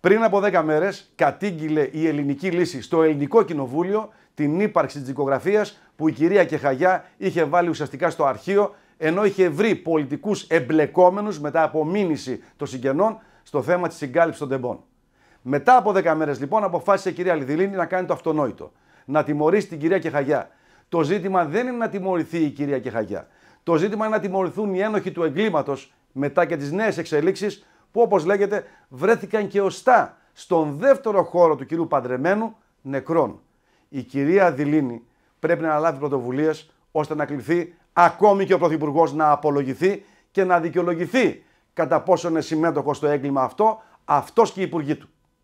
Πριν από 10 μέρες, κατήγγειλε η ελληνική λύση στο ελληνικό κοινοβούλιο την ύπαρξη της δικογραφίας που η κυρία Κεχαγιά είχε βάλει ουσιαστικά στο αρχείο, ενώ είχε βρει πολιτικούς εμπλεκόμενους μετά από μήνυση των συγγενών στο θέμα της συγκάλυψης των τεμπών. Μετά από 10 μέρες, λοιπόν, αποφάσισε η κυρία Λιδηλίνη να κάνει το αυτονόητο. Να τιμωρήσει την κυρία Κεχαγιά. Το ζήτημα δεν είναι να τιμωρηθεί η κυρία Κεχαγιά. Το ζήτημα είναι να τιμωρηθούν οι ένοχοι του εγκλήματος μετά και τις νέες εξελίξεις που όπως λέγεται βρέθηκαν και οστά στον δεύτερο χώρο του κυρίου Παντρεμένου νεκρών. Η κυρία Δηλίνη πρέπει να λάβει πρωτοβουλίες ώστε να κληθεί ακόμη και ο Πρωθυπουργός να απολογηθεί και να δικαιολογηθεί κατά πόσο είναι συμμέτοχος στο έγκλημα αυτό, αυτός και οι υπουργοί του.